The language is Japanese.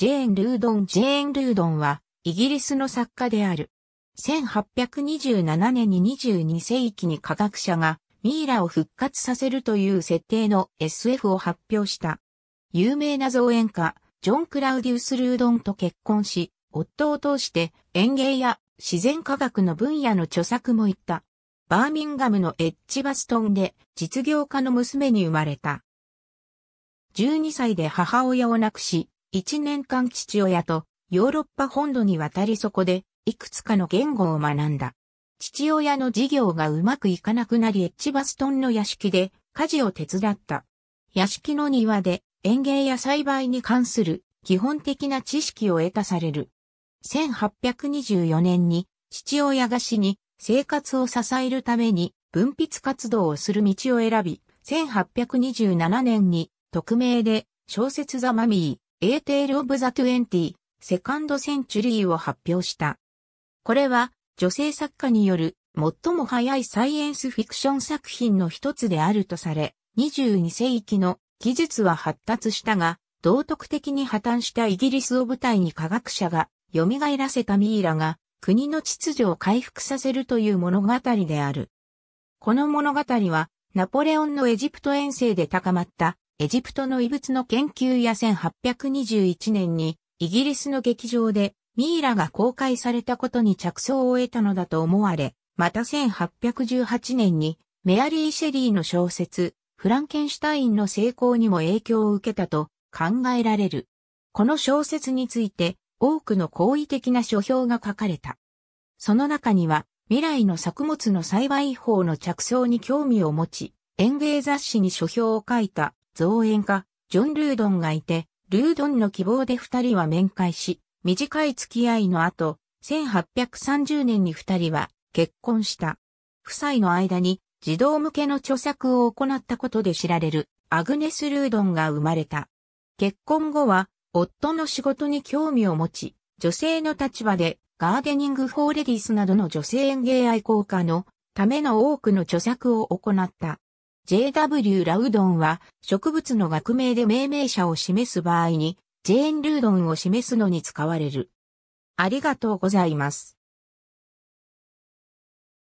ジェーン・ルードン・ジェーン・ルードンは、イギリスの作家である。1827年に22世紀に科学者がミイラを復活させるという設定の SF を発表した。有名な造園家、ジョン・クラウディウス・ルードンと結婚し、夫を通して園芸や自然科学の分野の著作も行った。バーミンガムのエッジバストンで実業家の娘に生まれた。12歳で母親を亡くし、一年間父親とヨーロッパ本土に渡りそこでいくつかの言語を学んだ。父親の事業がうまくいかなくなりエッチバストンの屋敷で家事を手伝った。屋敷の庭で園芸や栽培に関する基本的な知識を得たされる。1824年に父親が死に生活を支えるために文筆活動をする道を選び、1827年に匿名で小説ザ・マミー、エーテール・オブ・ザ・トゥエンティ、セカンド・センチュリーを発表した。これは、女性作家による最も早いサイエンスフィクション作品の一つであるとされ、22世紀の技術は発達したが、道徳的に破綻したイギリスを舞台に科学者が蘇らせたミイラが国の秩序を回復させるという物語である。この物語はナポレオンのエジプト遠征で高まったエジプトの遺物の研究や1821年に、イギリスの劇場で、ミイラが公開されたことに着想を得たのだと思われ、また1818年に、メアリー・シェリーの小説、フランケンシュタインの成功にも影響を受けたと考えられる。この小説について多くの好意的な書評が書かれた。その中には未来の作物の栽培法の着想に興味を持ち、園芸雑誌に書評を書いた造園家、ジョン・ルードンがいて、ルードンの希望で二人は面会し、短い付き合いの後、1830年に二人は結婚した。夫妻の間に児童向けの著作を行ったことで知られるアグネス・ルードンが生まれた。結婚後は夫の仕事に興味を持ち、女性の立場でガーデニング・フォー・レディスなどの女性園芸愛好家のための多くの著作を行った。JW ラウドンは植物の学名で命名者を示す場合に、ジェーン・ルードンを示すのに使われる。ありがとうございます。